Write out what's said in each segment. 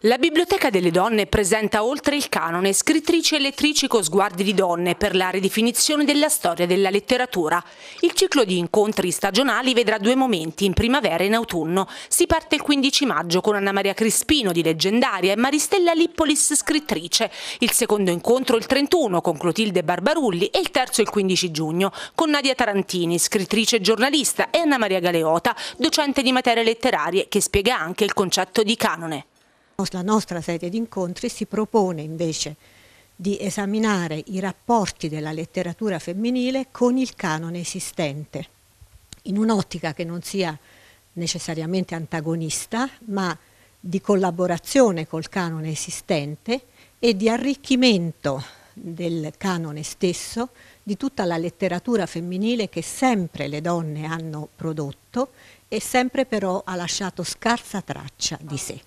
La Biblioteca delle Donne presenta oltre il canone scrittrici e lettrici con sguardi di donne per la ridefinizione della storia della letteratura. Il ciclo di incontri stagionali vedrà due momenti, in primavera e in autunno. Si parte il 15 maggio con Anna Maria Crispino di Leggendaria e Maristella Lippolis scrittrice, il secondo incontro il 31 con Clotilde Barbarulli e il terzo il 15 giugno con Nadia Tarantini, scrittrice e giornalista, e Anna Maria Galeota, docente di materie letterarie, che spiega anche il concetto di canone. La nostra serie di incontri si propone invece di esaminare i rapporti della letteratura femminile con il canone esistente, in un'ottica che non sia necessariamente antagonista, ma di collaborazione col canone esistente e di arricchimento del canone stesso, di tutta la letteratura femminile che sempre le donne hanno prodotto e sempre però ha lasciato scarsa traccia di sé.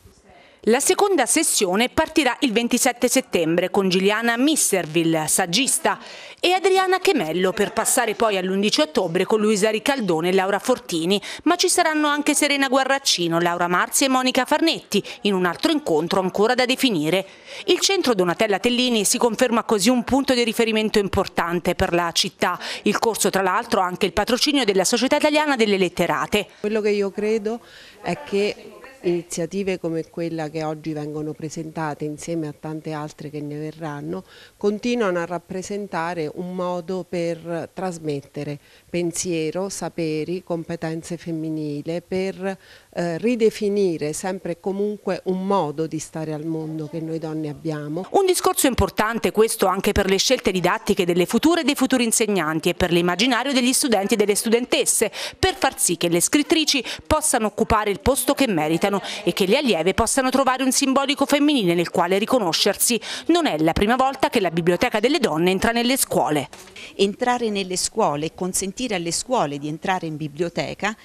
La seconda sessione partirà il 27 settembre con Giuliana Misterville, saggista, e Adriana Chemello per passare poi all'11 ottobre con Luisa Ricaldone e Laura Fortini, ma ci saranno anche Serena Guarraccino, Laura Marzi e Monica Farnetti in un altro incontro ancora da definire. Il centro Donatella Tellini si conferma così un punto di riferimento importante per la città, il corso tra l'altro ha anche il patrocinio della Società Italiana delle Letterate. Quello che io credo è che Iniziative come quella che oggi vengono presentate insieme a tante altre che ne verranno continuano a rappresentare un modo per trasmettere pensiero, saperi, competenze femminile, per eh, ridefinire sempre e comunque un modo di stare al mondo che noi donne abbiamo. Un discorso importante questo anche per le scelte didattiche delle future e dei futuri insegnanti e per l'immaginario degli studenti e delle studentesse, per far sì che le scrittrici possano occupare il posto che meritano meritano e che le allieve possano trovare un simbolico femminile nel quale riconoscersi. Non è la prima volta che la Biblioteca delle Donne entra nelle scuole. Entrare nelle scuole e consentire alle scuole di entrare in biblioteca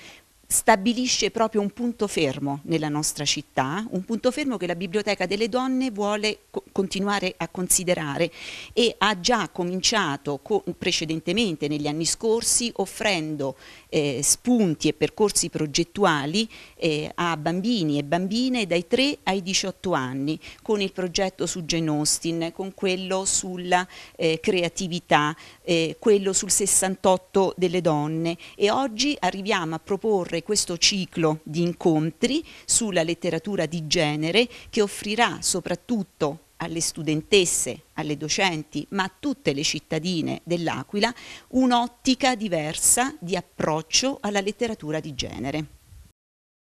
stabilisce proprio un punto fermo nella nostra città, un punto fermo che la Biblioteca delle Donne vuole co continuare a considerare e ha già cominciato co precedentemente negli anni scorsi offrendo eh, spunti e percorsi progettuali eh, a bambini e bambine dai 3 ai 18 anni con il progetto su Jane Austen, con quello sulla eh, creatività, eh, quello sul 68 delle donne e oggi arriviamo a proporre proporre questo ciclo di incontri sulla letteratura di genere che offrirà soprattutto alle studentesse, alle docenti, ma a tutte le cittadine dell'Aquila un'ottica diversa di approccio alla letteratura di genere.